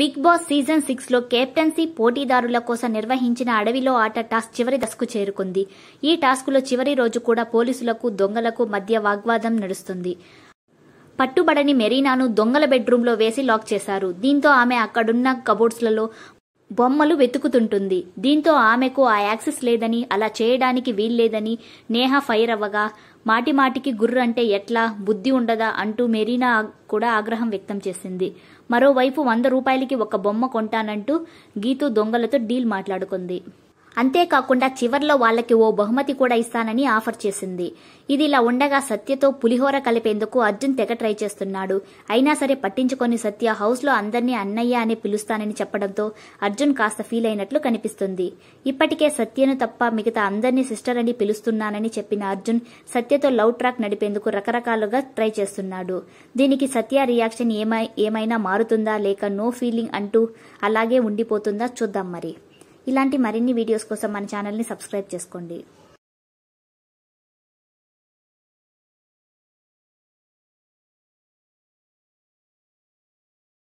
big Boss season six లో captaincy పోటీదారుల కోసం నిర్వహించిన అడవిలో ఆట టాస్క్ చివరి దశకు చేరుకుంది ఈ టాస్క్ లో చివరి రోజు కూడా పోలీసులకు దొంగలకు మధ్య వాగ్వాదం నడుస్తుంది పట్టుబడని మెరీనాను దొంగల లో వేసి లాక్ చేశారు దీంతో ఆమె అక్కడున్న కబోర్డ్స్లలో బొమ్మలు వెతుకుతుంటుంది దీంతో ఆమెకు ఆ యాక్సెస్ లేదని అలా చేయడానికి వీల్లేదని నేహ ఫైర్ అవ్వగా మాటిమాటికి గుర్ర అంటే ఎట్లా బుద్ధి ఉండదా అంటూ మెరీనా కూడా ఆగ్రహం వ్యక్తం చేసింది మరోవైపు వంద రూపాయలకి ఒక బొమ్మ కొంటానంటూ గీతు దొంగలతో డీల్ మాట్లాడుకుంది అంతేకాకుండా చివర్లో వాళ్ళకి ఓ బహుమతి కూడా ఇస్తానని ఆఫర్ చేసింది ఇదిలా ఉండగా సత్యతో పులిహోర కలిపేందుకు అర్జున్ తెగ ట్రై చేస్తున్నాడు అయినా సరే పట్టించుకొని సత్య హౌస్లో అందరినీ అన్నయ్య అని పిలుస్తానని చెప్పడంతో అర్జున్ కాస్త ఫీల్ అయినట్లు కనిపిస్తుంది ఇప్పటికే సత్యను తప్ప మిగతా అందరినీ సిస్టర్ అని పిలుస్తున్నానని చెప్పిన అర్జున్ సత్యతో లవ్ ట్రాక్ నడిపేందుకు రకరకాలుగా ట్రై చేస్తున్నాడు దీనికి సత్య రియాక్షన్ ఏమై ఏమైనా మారుతుందా లేక నో ఫీలింగ్ అంటూ అలాగే ఉండిపోతుందా చూద్దాం మరి ఇలాంటి మరిన్ని వీడియోస్ కోసం మన ఛానల్ని సబ్స్క్రైబ్ చేసుకోండి